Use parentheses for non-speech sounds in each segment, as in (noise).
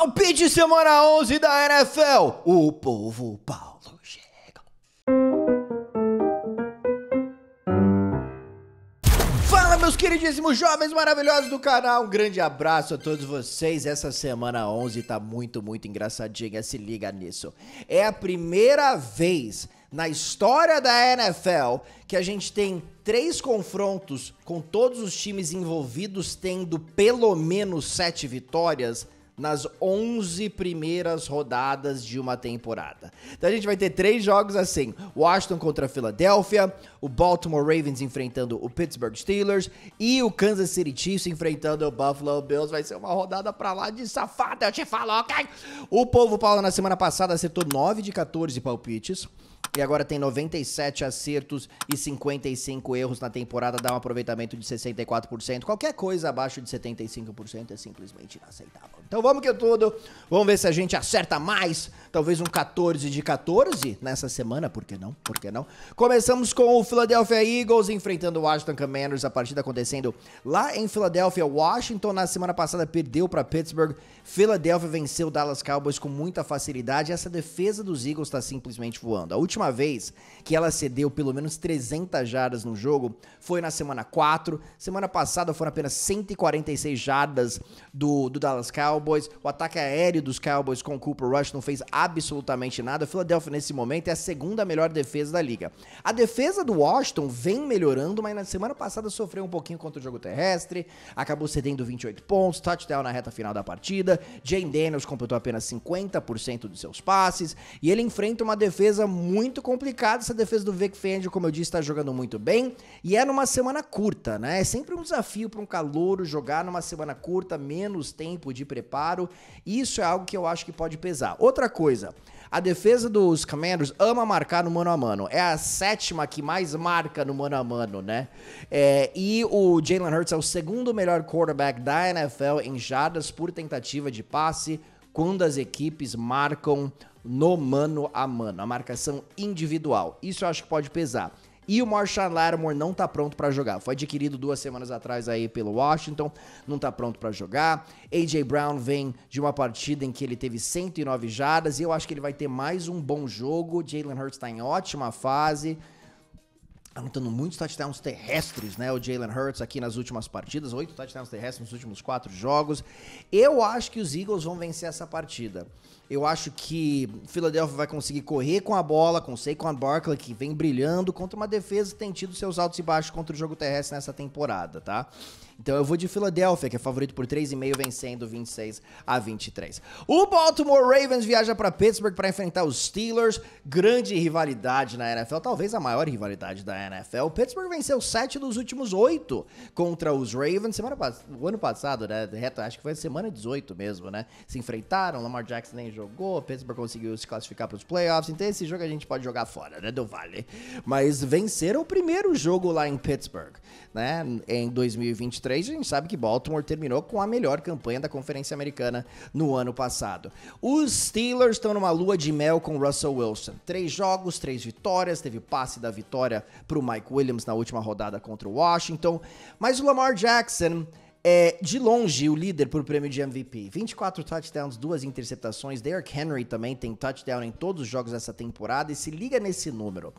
Palpite semana 11 da NFL. O povo Paulo chega. Fala, meus queridíssimos jovens maravilhosos do canal. Um grande abraço a todos vocês. Essa semana 11 tá muito, muito engraçadinha. Se liga nisso. É a primeira vez na história da NFL que a gente tem três confrontos com todos os times envolvidos tendo pelo menos sete vitórias nas 11 primeiras rodadas de uma temporada. Então a gente vai ter três jogos assim: Washington contra a Filadélfia, o Baltimore Ravens enfrentando o Pittsburgh Steelers e o Kansas City Chiefs enfrentando o Buffalo Bills. Vai ser uma rodada pra lá de safada, eu te falo, ok? O povo Paulo na semana passada acertou 9 de 14 palpites e agora tem 97 acertos e 55 erros na temporada, dá um aproveitamento de 64%. Qualquer coisa abaixo de 75% é simplesmente inaceitável. Então vamos que tudo, vamos ver se a gente acerta mais, talvez um 14 de 14 nessa semana, por que não? Por que não? Começamos com o Philadelphia Eagles enfrentando o Washington Commanders, a partida acontecendo lá em Philadelphia Washington na semana passada perdeu para Pittsburgh, Philadelphia venceu o Dallas Cowboys com muita facilidade. Essa defesa dos Eagles está simplesmente voando. A última última vez que ela cedeu pelo menos 300 jardas no jogo foi na semana 4. Semana passada foram apenas 146 jardas do, do Dallas Cowboys. O ataque aéreo dos Cowboys com o Cooper Rush não fez absolutamente nada. A Philadelphia, nesse momento, é a segunda melhor defesa da liga. A defesa do Washington vem melhorando, mas na semana passada sofreu um pouquinho contra o jogo terrestre, acabou cedendo 28 pontos, touchdown na reta final da partida. Jane Daniels completou apenas 50% dos seus passes e ele enfrenta uma defesa muito muito complicado. Essa defesa do Vic Fangio, como eu disse, está jogando muito bem. E é numa semana curta, né? É sempre um desafio para um calouro jogar numa semana curta, menos tempo de preparo. Isso é algo que eu acho que pode pesar. Outra coisa, a defesa dos Commanders ama marcar no mano a mano. É a sétima que mais marca no mano a mano, né? É, e o Jalen Hurts é o segundo melhor quarterback da NFL em jardas por tentativa de passe quando as equipes marcam no mano a mano, a marcação individual. Isso eu acho que pode pesar. E o Marshall Lattimore não tá pronto para jogar. Foi adquirido duas semanas atrás aí pelo Washington, não tá pronto para jogar. AJ Brown vem de uma partida em que ele teve 109 jardas e eu acho que ele vai ter mais um bom jogo. Jalen Hurts tá em ótima fase anotando muitos touchdowns terrestres, né? O Jalen Hurts aqui nas últimas partidas, oito touchdowns terrestres nos últimos quatro jogos. Eu acho que os Eagles vão vencer essa partida. Eu acho que Philadelphia vai conseguir correr com a bola, com Saquon Barkley, que vem brilhando, contra uma defesa que tem tido seus altos e baixos contra o jogo terrestre nessa temporada, tá? Então eu vou de Filadélfia, que é favorito por 3,5, vencendo 26 a 23. O Baltimore Ravens viaja para Pittsburgh para enfrentar os Steelers. Grande rivalidade na NFL, talvez a maior rivalidade da NFL. O Pittsburgh venceu 7 dos últimos 8 contra os Ravens. Semana, o ano passado, né? Reto, acho que foi semana 18 mesmo, né? Se enfrentaram, Lamar Jackson nem jogou jogou, Pittsburgh conseguiu se classificar para os playoffs, então esse jogo a gente pode jogar fora, né, do Vale. Mas venceram o primeiro jogo lá em Pittsburgh, né? Em 2023, a gente sabe que Baltimore terminou com a melhor campanha da Conferência Americana no ano passado. Os Steelers estão numa lua de mel com Russell Wilson. Três jogos, três vitórias, teve passe da vitória para o Mike Williams na última rodada contra o Washington, mas o Lamar Jackson é, de longe, o líder por prêmio de MVP. 24 touchdowns, duas interceptações. Derrick Henry também tem touchdown em todos os jogos dessa temporada. E se liga nesse número.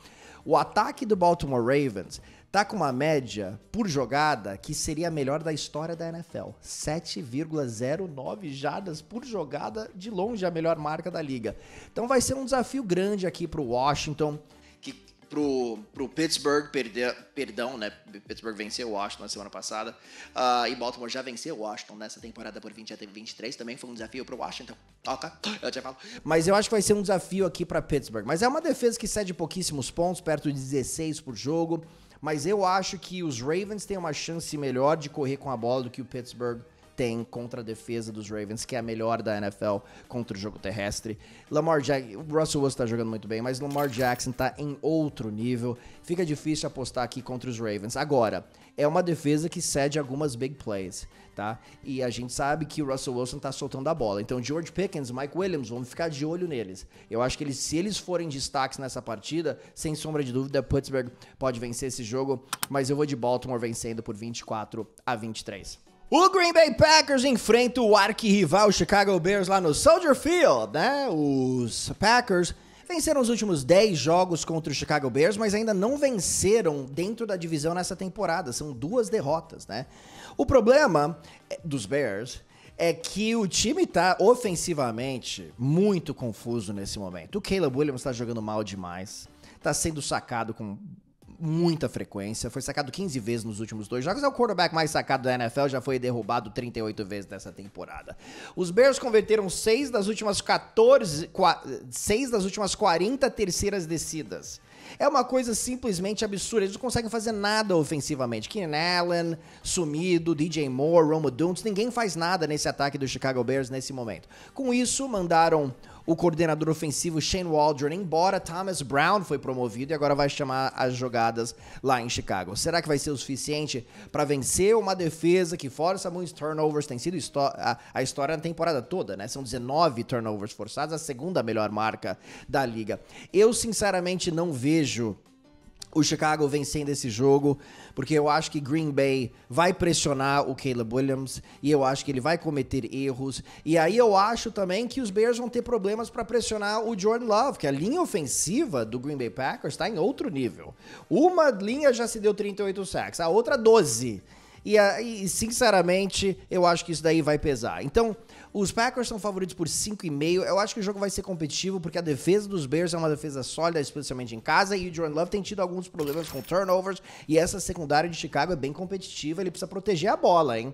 O ataque do Baltimore Ravens tá com uma média por jogada que seria a melhor da história da NFL. 7,09 jardas por jogada, de longe a melhor marca da liga. Então vai ser um desafio grande aqui para o Washington que pro, pro Pittsburgh perder, perdão, né? Pittsburgh venceu o Washington na semana passada uh, e Baltimore já venceu o Washington nessa temporada por 20 até 23, também foi um desafio pro Washington. Toca, eu já falo. Mas eu acho que vai ser um desafio aqui para Pittsburgh, mas é uma defesa que cede pouquíssimos pontos, perto de 16 por jogo, mas eu acho que os Ravens têm uma chance melhor de correr com a bola do que o Pittsburgh tem contra a defesa dos Ravens, que é a melhor da NFL contra o jogo terrestre. Lamar Jackson, o Russell Wilson tá jogando muito bem, mas Lamar Jackson tá em outro nível. Fica difícil apostar aqui contra os Ravens. Agora, é uma defesa que cede algumas big plays, tá? E a gente sabe que o Russell Wilson tá soltando a bola. Então, George Pickens, Mike Williams, vamos ficar de olho neles. Eu acho que eles, se eles forem destaques nessa partida, sem sombra de dúvida, Pittsburgh pode vencer esse jogo, mas eu vou de Baltimore vencendo por 24 a 23. O Green Bay Packers enfrenta o arquirrival Chicago Bears lá no Soldier Field, né? Os Packers venceram os últimos 10 jogos contra o Chicago Bears, mas ainda não venceram dentro da divisão nessa temporada. São duas derrotas, né? O problema é, dos Bears é que o time tá ofensivamente muito confuso nesse momento. O Caleb Williams tá jogando mal demais, tá sendo sacado com muita frequência, foi sacado 15 vezes nos últimos dois jogos, é o quarterback mais sacado da NFL, já foi derrubado 38 vezes nessa temporada. Os Bears converteram 6 das últimas 14, 6 das últimas 40 terceiras descidas. É uma coisa simplesmente absurda. Eles não conseguem fazer nada ofensivamente. Keenan Allen, sumido, DJ Moore, Romo Duntz, ninguém faz nada nesse ataque do Chicago Bears nesse momento. Com isso, mandaram o coordenador ofensivo Shane Waldron embora, Thomas Brown foi promovido e agora vai chamar as jogadas lá em Chicago. Será que vai ser o suficiente para vencer uma defesa que força muitos turnovers? Tem sido a, a história na temporada toda, né? São 19 turnovers forçados, a segunda melhor marca da liga. Eu, sinceramente, não vejo o Chicago vencendo esse jogo, porque eu acho que Green Bay vai pressionar o Caleb Williams e eu acho que ele vai cometer erros. E aí eu acho também que os Bears vão ter problemas para pressionar o Jordan Love, que a linha ofensiva do Green Bay Packers está em outro nível. Uma linha já se deu 38 sacks, a outra 12. E, e sinceramente, eu acho que isso daí vai pesar. Então, os Packers são favoritos por 5,5. Eu acho que o jogo vai ser competitivo, porque a defesa dos Bears é uma defesa sólida, especialmente em casa, e o Jordan Love tem tido alguns problemas com turnovers, e essa secundária de Chicago é bem competitiva, ele precisa proteger a bola, hein?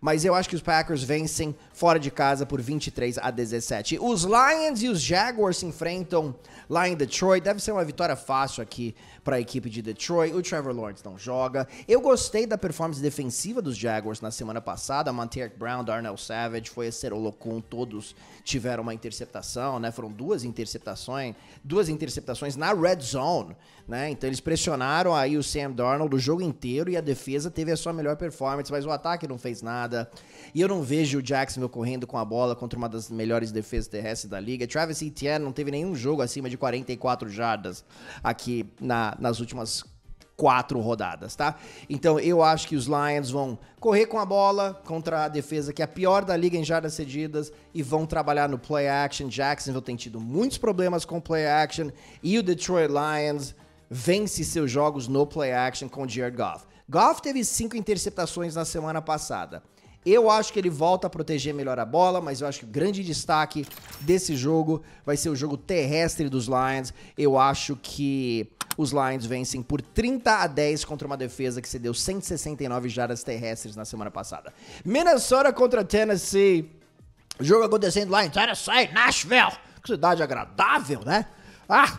Mas eu acho que os Packers vencem fora de casa por 23 a 17. Os Lions e os Jaguars se enfrentam lá em Detroit. Deve ser uma vitória fácil aqui para a equipe de Detroit. O Trevor Lawrence não joga. Eu gostei da performance defensiva dos Jaguars na semana passada. Monteric Brown, Darnell Savage, foi a Serolocum, todos tiveram uma interceptação, né? Foram duas interceptações, duas interceptações na red zone, né? Então eles pressionaram aí o Sam Darnold o jogo inteiro e a defesa teve a sua melhor performance, mas o ataque não fez nada. E eu não vejo o Jacksonville correndo com a bola contra uma das melhores defesas terrestres da liga. Travis Etienne não teve nenhum jogo acima de 44 jardas aqui na nas últimas quatro rodadas, tá? Então eu acho que os Lions vão correr com a bola contra a defesa que é a pior da liga em jardas cedidas e vão trabalhar no play action. Jacksonville tem tido muitos problemas com play action e o Detroit Lions vence seus jogos no play action com Jared Goff. Goff teve cinco interceptações na semana passada. Eu acho que ele volta a proteger melhor a bola, mas eu acho que o grande destaque desse jogo vai ser o jogo terrestre dos Lions. Eu acho que os Lions vencem por 30 a 10 contra uma defesa que cedeu 169 jardas terrestres na semana passada. Minnesota contra Tennessee. jogo acontecendo lá em Tennessee, Nashville. Que cidade agradável, né? Ah,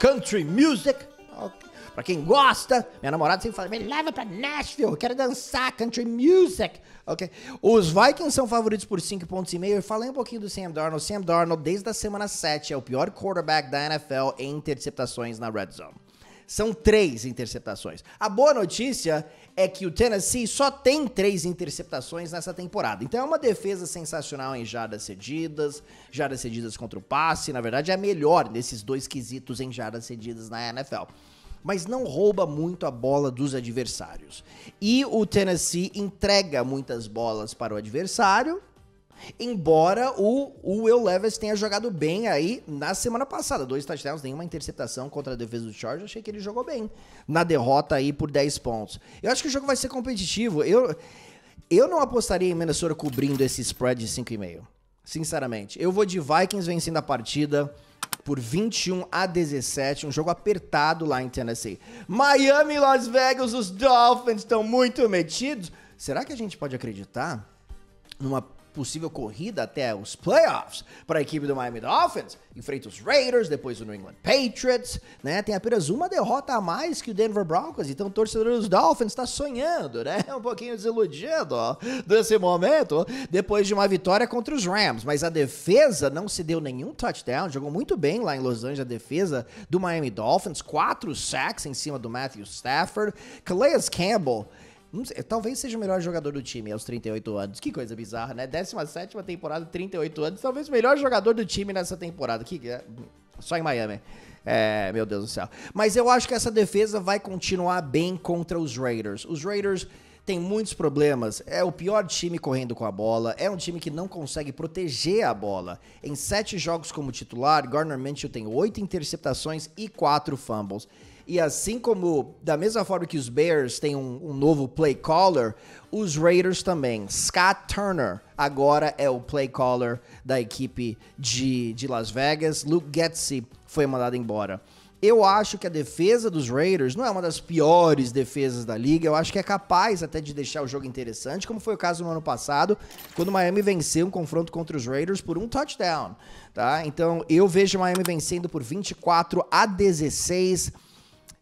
country music. Okay. Pra quem gosta, minha namorada sempre fala, me leva pra Nashville, eu quero dançar country music. Ok? Os Vikings são favoritos por 5 pontos e meio. Eu falei um pouquinho do Sam Darnold. Sam Darnold, desde a semana 7, é o pior quarterback da NFL em interceptações na red zone são três interceptações. A boa notícia é que o Tennessee só tem três interceptações nessa temporada. Então é uma defesa sensacional em jardas cedidas, jardas cedidas contra o passe. Na verdade, é melhor desses dois quesitos em jardas cedidas na NFL mas não rouba muito a bola dos adversários. E o Tennessee entrega muitas bolas para o adversário, Embora o, o Will Levis tenha jogado bem aí na semana passada. Dois touchdowns, nenhuma interceptação contra a defesa do Chargers. Achei que ele jogou bem na derrota aí por 10 pontos. Eu acho que o jogo vai ser competitivo. Eu, eu não apostaria em Minnesota cobrindo esse spread de 5,5. Sinceramente. Eu vou de Vikings vencendo a partida por 21 a 17, um jogo apertado lá em Tennessee. Miami e Las Vegas, os Dolphins estão muito metidos. Será que a gente pode acreditar numa possível corrida até os playoffs para a equipe do Miami Dolphins. Enfrenta os Raiders, depois o New England Patriots, né? Tem apenas uma derrota a mais que o Denver Broncos, então o torcedor dos Dolphins está sonhando, né? (laughs) Um pouquinho desiludido ó, desse momento, depois de uma vitória contra os Rams. Mas a defesa não se deu nenhum touchdown, jogou muito bem lá em Los Angeles a defesa do Miami Dolphins, quatro sacks em cima do Matthew Stafford. Calais Campbell Sei, talvez seja o melhor jogador do time aos 38 anos. Que coisa bizarra, né? 17 temporada, 38 anos. Talvez o melhor jogador do time nessa temporada. Que, é, só em Miami. É, meu Deus do céu. Mas eu acho que essa defesa vai continuar bem contra os Raiders. Os Raiders têm muitos problemas. É o pior time correndo com a bola. É um time que não consegue proteger a bola. Em sete jogos como titular, Garner Mitchell tem oito interceptações e quatro fumbles. E assim como, da mesma forma que os Bears têm um, um novo play caller, os Raiders também. Scott Turner agora é o play caller da equipe de, de Las Vegas. Luke Getze foi mandado embora. Eu acho que a defesa dos Raiders não é uma das piores defesas da liga. Eu acho que é capaz até de deixar o jogo interessante, como foi o caso no ano passado, quando o Miami venceu um confronto contra os Raiders por um touchdown, tá? Então, eu vejo o Miami vencendo por 24 a 16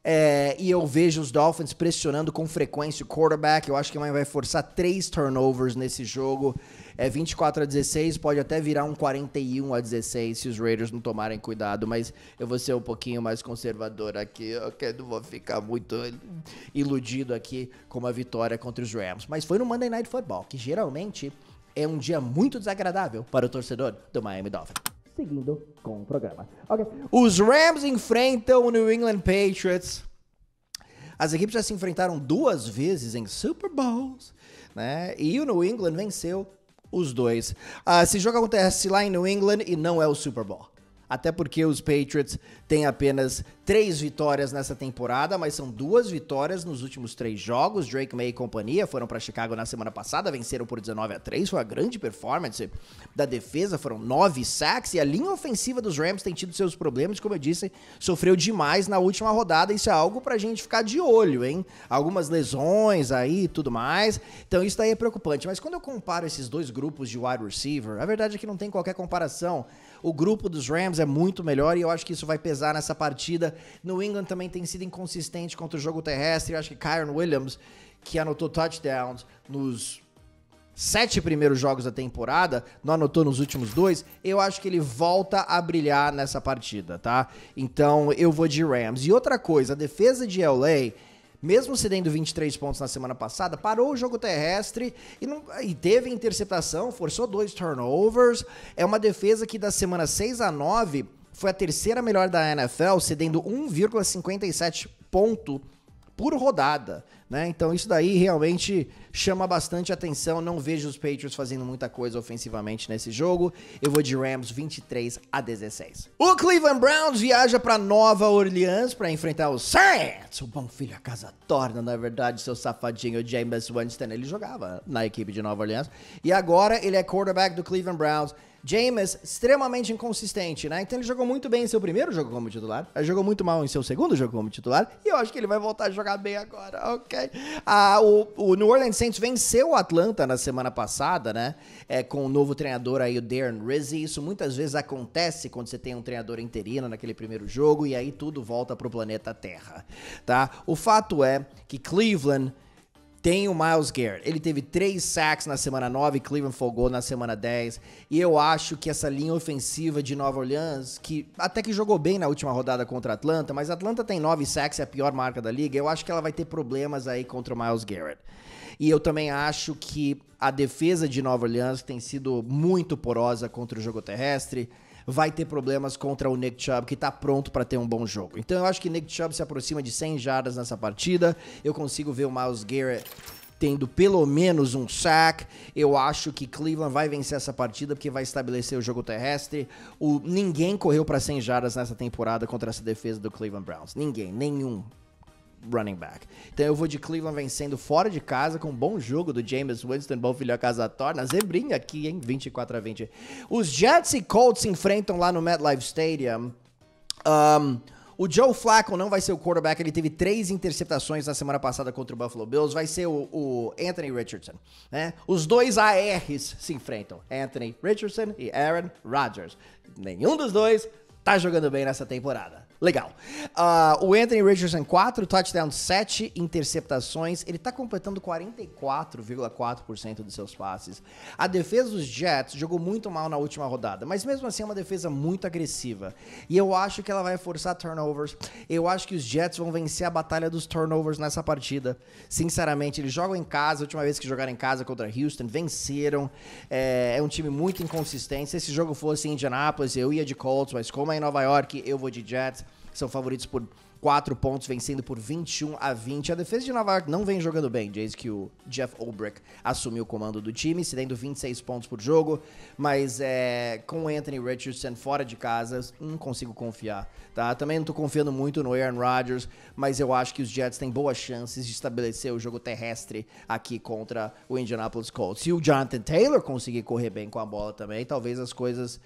é, e eu vejo os Dolphins pressionando com frequência o quarterback. Eu acho que vai forçar três turnovers nesse jogo. É 24 a 16, pode até virar um 41 a 16 se os Raiders não tomarem cuidado, mas eu vou ser um pouquinho mais conservador aqui. Eu não vou ficar muito iludido aqui com uma vitória contra os Rams. Mas foi no Monday Night Football, que geralmente é um dia muito desagradável para o torcedor do Miami Dolphins seguindo com o programa. Okay. Os Rams enfrentam o New England Patriots. As equipes já se enfrentaram duas vezes em Super Bowls, né? E o New England venceu os dois. Uh, esse jogo acontece lá em New England e não é o Super Bowl. Até porque os Patriots têm apenas três vitórias nessa temporada, mas são duas vitórias nos últimos três jogos. Drake May e companhia foram para Chicago na semana passada, venceram por 19 a 3. Foi uma grande performance da defesa, foram nove sacks e a linha ofensiva dos Rams tem tido seus problemas, como eu disse, sofreu demais na última rodada. Isso é algo para a gente ficar de olho, hein? Algumas lesões aí e tudo mais. Então isso daí é preocupante. Mas quando eu comparo esses dois grupos de wide receiver, a verdade é que não tem qualquer comparação. O grupo dos Rams é muito melhor e eu acho que isso vai pesar nessa partida New England também tem sido inconsistente contra o jogo terrestre. Eu acho que Kyron Williams, que anotou touchdowns nos sete primeiros jogos da temporada, não anotou nos últimos dois, eu acho que ele volta a brilhar nessa partida, tá? Então eu vou de Rams. E outra coisa, a defesa de LA, mesmo cedendo 23 pontos na semana passada, parou o jogo terrestre e, não, e teve interceptação, forçou dois turnovers. É uma defesa que da semana 6 a 9 foi a terceira melhor da NFL, cedendo 1,57 ponto por rodada, né? Então isso daí realmente chama bastante atenção. Não vejo os Patriots fazendo muita coisa ofensivamente nesse jogo. Eu vou de Rams 23 a 16. O Cleveland Browns viaja para Nova Orleans para enfrentar o Saints. O bom filho a casa torna, na verdade, seu safadinho James Winston, ele jogava na equipe de Nova Orleans e agora ele é quarterback do Cleveland Browns James, extremamente inconsistente, né? Então ele jogou muito bem em seu primeiro jogo como titular, jogou muito mal em seu segundo jogo como titular, e eu acho que ele vai voltar a jogar bem agora, ok? Ah, o, o New Orleans Saints venceu o Atlanta na semana passada, né? É, com o novo treinador aí, o Darren Rizzi. Isso muitas vezes acontece quando você tem um treinador interino naquele primeiro jogo, e aí tudo volta pro planeta Terra, tá? O fato é que Cleveland tem o Miles Garrett. Ele teve três sacks na semana 9, Cleveland folgou na semana 10. E eu acho que essa linha ofensiva de Nova Orleans, que até que jogou bem na última rodada contra Atlanta, mas Atlanta tem nove sacks, é a pior marca da liga. Eu acho que ela vai ter problemas aí contra o Miles Garrett. E eu também acho que a defesa de Nova Orleans tem sido muito porosa contra o jogo terrestre vai ter problemas contra o Nick Chubb, que está pronto para ter um bom jogo. Então eu acho que Nick Chubb se aproxima de 100 jardas nessa partida. Eu consigo ver o Miles Garrett tendo pelo menos um sack. Eu acho que Cleveland vai vencer essa partida porque vai estabelecer o jogo terrestre. O ninguém correu para 100 jardas nessa temporada contra essa defesa do Cleveland Browns. Ninguém, nenhum running back. Então eu vou de Cleveland vencendo fora de casa com um bom jogo do James Winston, bom filho a casa torna, zebrinha aqui, hein, 24 a 20. Os Jets e Colts se enfrentam lá no MetLife Stadium. Um, o Joe Flacco não vai ser o quarterback, ele teve três interceptações na semana passada contra o Buffalo Bills, vai ser o, o Anthony Richardson, né? Os dois ARs se enfrentam, Anthony Richardson e Aaron Rodgers. Nenhum dos dois tá jogando bem nessa temporada. Legal. Uh, o Anthony Richardson, 4 touchdowns, 7 interceptações. Ele está completando 44,4% dos seus passes. A defesa dos Jets jogou muito mal na última rodada, mas mesmo assim é uma defesa muito agressiva. E eu acho que ela vai forçar turnovers. Eu acho que os Jets vão vencer a batalha dos turnovers nessa partida. Sinceramente, eles jogam em casa. A última vez que jogaram em casa contra Houston, venceram. É, é um time muito inconsistente. Se esse jogo fosse em Indianapolis, eu ia de Colts, mas como é em Nova York, eu vou de Jets são favoritos por 4 pontos, vencendo por 21 a 20. A defesa de Nova York não vem jogando bem, desde que o Jeff Olbrich assumiu o comando do time, cedendo 26 pontos por jogo, mas é, com o Anthony Richardson fora de casa, não consigo confiar, tá? Também não tô confiando muito no Aaron Rodgers, mas eu acho que os Jets têm boas chances de estabelecer o jogo terrestre aqui contra o Indianapolis Colts. Se o Jonathan Taylor conseguir correr bem com a bola também, talvez as coisas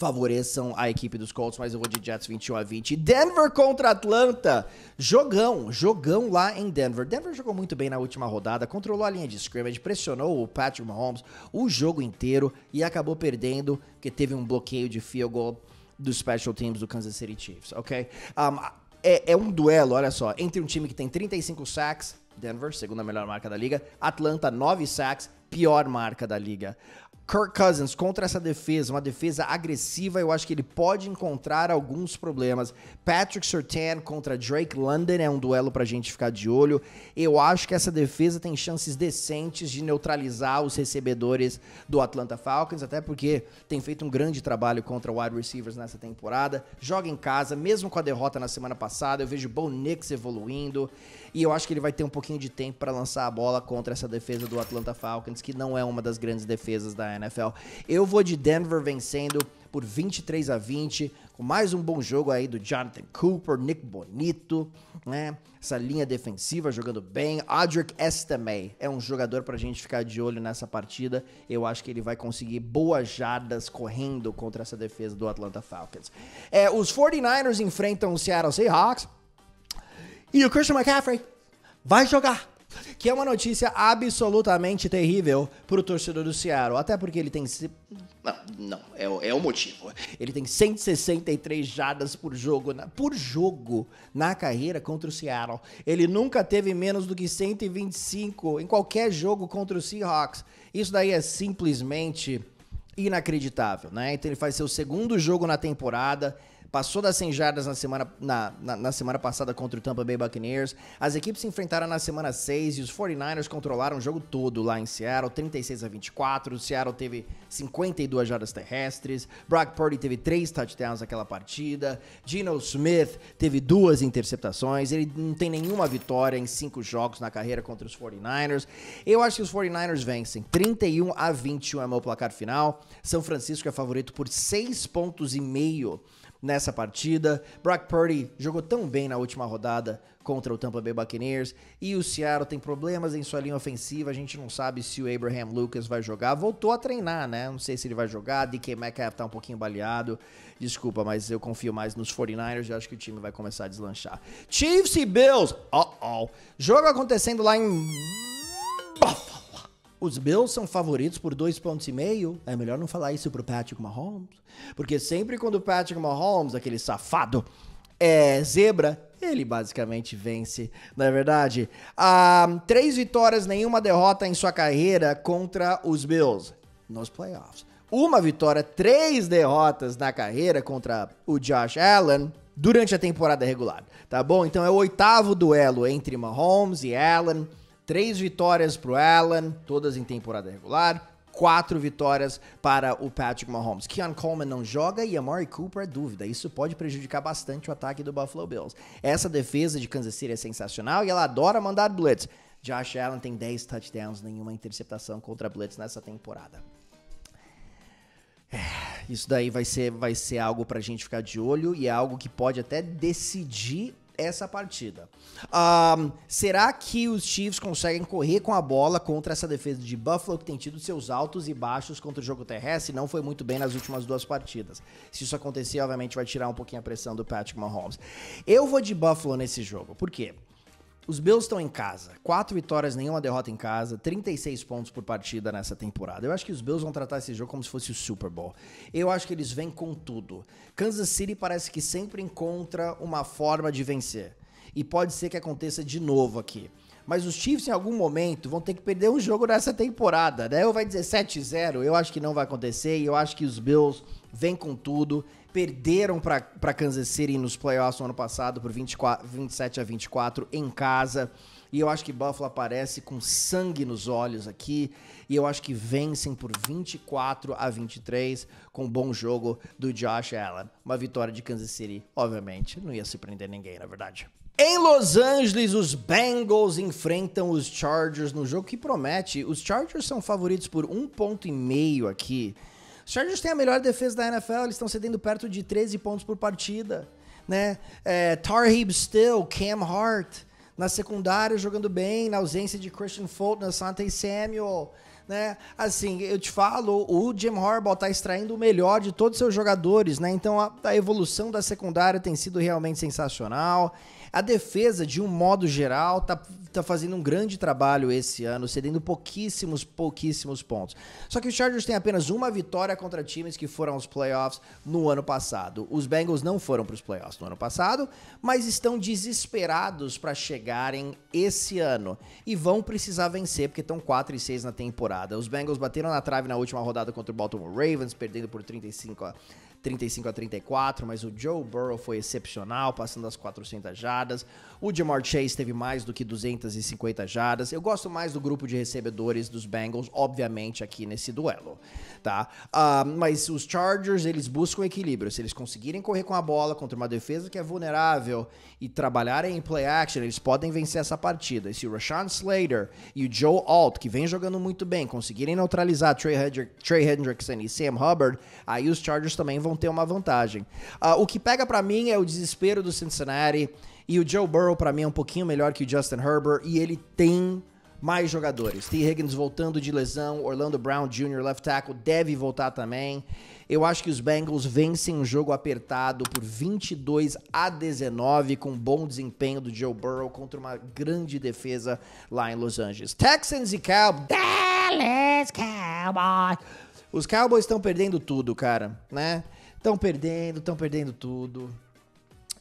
favoreçam a equipe dos Colts, mas eu vou de Jets 21 a 20. Denver contra Atlanta. Jogão, jogão lá em Denver. Denver jogou muito bem na última rodada, controlou a linha de scrimmage, pressionou o Patrick Mahomes o jogo inteiro e acabou perdendo porque teve um bloqueio de field goal dos special teams do Kansas City Chiefs, ok? Um, é, é um duelo, olha só, entre um time que tem 35 sacks, Denver, segunda melhor marca da liga, Atlanta, 9 sacks, pior marca da liga. Kirk Cousins contra essa defesa, uma defesa agressiva, eu acho que ele pode encontrar alguns problemas. Patrick Sertan contra Drake London é um duelo para a gente ficar de olho. Eu acho que essa defesa tem chances decentes de neutralizar os recebedores do Atlanta Falcons, até porque tem feito um grande trabalho contra wide receivers nessa temporada. Joga em casa, mesmo com a derrota na semana passada, eu vejo Bo Nix evoluindo. E eu acho que ele vai ter um pouquinho de tempo para lançar a bola contra essa defesa do Atlanta Falcons, que não é uma das grandes defesas da NFL. Eu vou de Denver vencendo por 23 a 20, com mais um bom jogo aí do Jonathan Cooper, Nick Bonito, né? Essa linha defensiva jogando bem. Audric Estamay é um jogador pra gente ficar de olho nessa partida. Eu acho que ele vai conseguir boas jardas correndo contra essa defesa do Atlanta Falcons. É, os 49ers enfrentam o Seattle Seahawks. E o Christian McCaffrey vai jogar. Que é uma notícia absolutamente terrível pro torcedor do Seattle. Até porque ele tem. Não, não é, é o motivo. Ele tem 163 jadas por jogo, na, por jogo na carreira contra o Seattle. Ele nunca teve menos do que 125 em qualquer jogo contra o Seahawks. Isso daí é simplesmente inacreditável, né? Então ele faz seu segundo jogo na temporada passou das 100 jardas na semana, na, na, na, semana passada contra o Tampa Bay Buccaneers. As equipes se enfrentaram na semana 6 e os 49ers controlaram o jogo todo lá em Seattle, 36 a 24. O Seattle teve 52 jardas terrestres. Brock Purdy teve 3 touchdowns naquela partida. Geno Smith teve duas interceptações. Ele não tem nenhuma vitória em cinco jogos na carreira contra os 49ers. Eu acho que os 49ers vencem. 31 a 21 é meu placar final. São Francisco é favorito por 6 pontos e meio nessa partida. Brock Purdy jogou tão bem na última rodada contra o Tampa Bay Buccaneers e o Seattle tem problemas em sua linha ofensiva. A gente não sabe se o Abraham Lucas vai jogar. Voltou a treinar, né? Não sei se ele vai jogar. DK Metcalf tá um pouquinho baleado. Desculpa, mas eu confio mais nos 49ers e acho que o time vai começar a deslanchar. Chiefs e Bills. Oh, oh. Jogo acontecendo lá em Buffalo. Os Bills são favoritos por dois pontos e meio. É melhor não falar isso pro Patrick Mahomes. Porque sempre quando o Patrick Mahomes, aquele safado, é zebra, ele basicamente vence, na é verdade. Ah, três vitórias, nenhuma derrota em sua carreira contra os Bills nos playoffs. Uma vitória, três derrotas na carreira contra o Josh Allen durante a temporada regular, tá bom? Então é o oitavo duelo entre Mahomes e Allen Três vitórias para o Allen, todas em temporada regular. Quatro vitórias para o Patrick Mahomes. Keon Coleman não joga e Amari Cooper é dúvida. Isso pode prejudicar bastante o ataque do Buffalo Bills. Essa defesa de Kansas City é sensacional e ela adora mandar blitz. Josh Allen tem 10 touchdowns, nenhuma interceptação contra blitz nessa temporada. É, isso daí vai ser, vai ser algo gente ficar de olho e é algo que pode até decidir essa partida. Um, ah, será que os Chiefs conseguem correr com a bola contra essa defesa de Buffalo que tem tido seus altos e baixos contra o jogo terrestre? Não foi muito bem nas últimas duas partidas. Se isso acontecer, obviamente vai tirar um pouquinho a pressão do Patrick Mahomes. Eu vou de Buffalo nesse jogo, por quê? Os Bills estão em casa. Quatro vitórias, nenhuma derrota em casa. 36 pontos por partida nessa temporada. Eu acho que os Bills vão tratar esse jogo como se fosse o Super Bowl. Eu acho que eles vêm com tudo. Kansas City parece que sempre encontra uma forma de vencer. E pode ser que aconteça de novo aqui. Mas os Chiefs, em algum momento, vão ter que perder um jogo nessa temporada, né? Ou vai 17-0, eu acho que não vai acontecer. E eu acho que os Bills vêm com tudo perderam para Kansas City nos playoffs no ano passado por 24, 27 a 24 em casa. E eu acho que Buffalo aparece com sangue nos olhos aqui. E eu acho que vencem por 24 a 23 com um bom jogo do Josh Allen. Uma vitória de Kansas City, obviamente, não ia surpreender ninguém, na verdade. Em Los Angeles, os Bengals enfrentam os Chargers no jogo que promete. Os Chargers são favoritos por um ponto e meio aqui. Os Chargers têm a melhor defesa da NFL, eles estão cedendo perto de 13 pontos por partida. Né? É, Tarheeb Still, Cam Hart na secundária jogando bem, na ausência de Christian Fulton, Santa Samuel. Né? Assim, eu te falo, o Jim Harbaugh está extraindo o melhor de todos os seus jogadores, né? Então a, a, evolução da secundária tem sido realmente sensacional. A defesa, de um modo geral, tá, tá fazendo um grande trabalho esse ano, cedendo pouquíssimos, pouquíssimos pontos. Só que os Chargers têm apenas uma vitória contra times que foram aos playoffs no ano passado. Os Bengals não foram para os playoffs no ano passado, mas estão desesperados para chegarem esse ano e vão precisar vencer porque estão 4 e 6 na temporada. Os Bengals bateram na trave na última rodada contra o Baltimore Ravens, perdendo por 35 a 35 a 34, mas o Joe Burrow foi excepcional, passando as 400 jardas. O Jamar Chase teve mais do que 250 jardas. Eu gosto mais do grupo de recebedores dos Bengals, obviamente, aqui nesse duelo, tá? Uh, mas os Chargers, eles buscam equilíbrio. Se eles conseguirem correr com a bola contra uma defesa que é vulnerável e trabalharem em play action, eles podem vencer essa partida. E se o Rashawn Slater e o Joe Alt, que vem jogando muito bem, conseguirem neutralizar Trey, Hendrick, Trey Hendrickson e Sam Hubbard, aí os Chargers também vão vão ter uma vantagem. Uh, o que pega para mim é o desespero do Cincinnati. E o Joe Burrow, para mim, é um pouquinho melhor que o Justin Herbert. E ele tem mais jogadores. T. Higgins voltando de lesão, Orlando Brown Jr., left tackle, deve voltar também. Eu acho que os Bengals vencem um jogo apertado por 22 a 19, com um bom desempenho do Joe Burrow contra uma grande defesa lá em Los Angeles. Texans e Cowboys. Dallas Cowboys. Os Cowboys estão perdendo tudo, cara, né? Estão perdendo, estão perdendo tudo.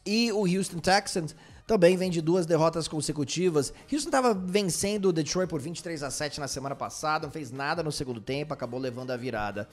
E o Houston Texans também vem de duas derrotas consecutivas. Houston estava vencendo o Detroit por 23 a 7 na semana passada, não fez nada no segundo tempo, acabou levando a virada.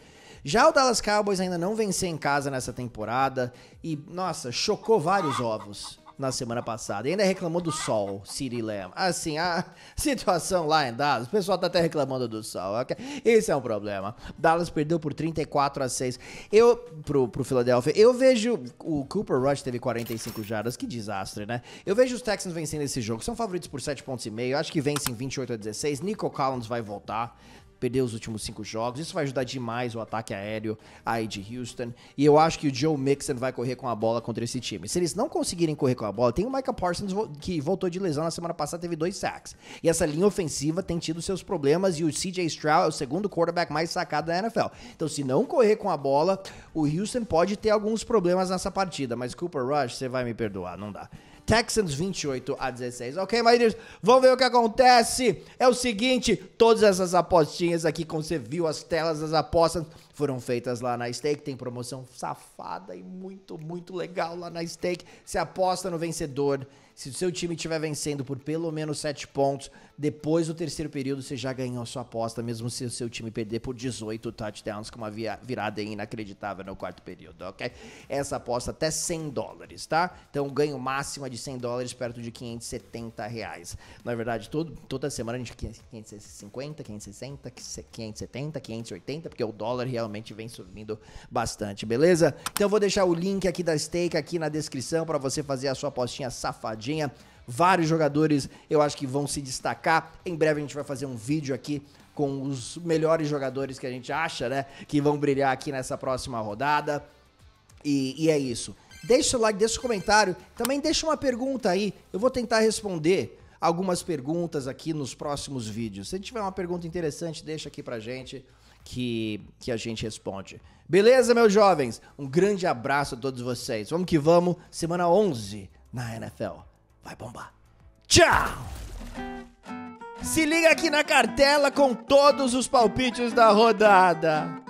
Já o Dallas Cowboys ainda não venceu em casa nessa temporada e, nossa, chocou vários ovos na semana passada. E ainda reclamou do sol, Siri Lamb. Assim, a (laughs) situação lá em Dallas, o pessoal tá até reclamando do sol. Okay? Esse é um problema. Dallas perdeu por 34 a 6. Eu, pro, pro Philadelphia, eu vejo o Cooper Rush teve 45 jardas, que desastre, né? Eu vejo os Texans vencendo esse jogo. São favoritos por 7 pontos e meio. Acho que vencem 28 a 16. Nico Collins vai voltar perdeu os últimos cinco jogos. Isso vai ajudar demais o ataque aéreo aí de Houston. E eu acho que o Joe Mixon vai correr com a bola contra esse time. Se eles não conseguirem correr com a bola, tem o Michael Parsons que voltou de lesão na semana passada, teve dois sacks. E essa linha ofensiva tem tido seus problemas e o CJ Stroud é o segundo quarterback mais sacado da NFL. Então, se não correr com a bola, o Houston pode ter alguns problemas nessa partida. Mas Cooper Rush, você vai me perdoar, não dá. Texans 28 a 16. Ok, Mariners? Vamos ver o que acontece. É o seguinte, todas essas apostinhas aqui, como você viu, as telas das apostas foram feitas lá na Stake. Tem promoção safada e muito, muito legal lá na Stake. Você aposta no vencedor se o seu time estiver vencendo por pelo menos 7 pontos, depois do terceiro período você já ganhou sua aposta, mesmo se o seu time perder por 18 touchdowns com uma virada inacreditável no quarto período, ok? Essa aposta até 100 dólares, tá? Então ganho máximo é de 100 dólares, perto de 570 reais. Na verdade, todo, toda semana a gente 550, 560, 570, 580, porque o dólar realmente vem subindo bastante, beleza? Então eu vou deixar o link aqui da stake aqui na descrição para você fazer a sua apostinha safadinha rodinha. Vários jogadores eu acho que vão se destacar. Em breve a gente vai fazer um vídeo aqui com os melhores jogadores que a gente acha, né? Que vão brilhar aqui nessa próxima rodada. E, e é isso. Deixa o like, deixa o comentário. Também deixa uma pergunta aí. Eu vou tentar responder algumas perguntas aqui nos próximos vídeos. Se tiver uma pergunta interessante, deixa aqui pra gente que, que a gente responde. Beleza, meus jovens? Um grande abraço a todos vocês. Vamos que vamos. Semana 11 na NFL. Vai bombar. Tchau! Se liga aqui na cartela com todos os palpites da rodada.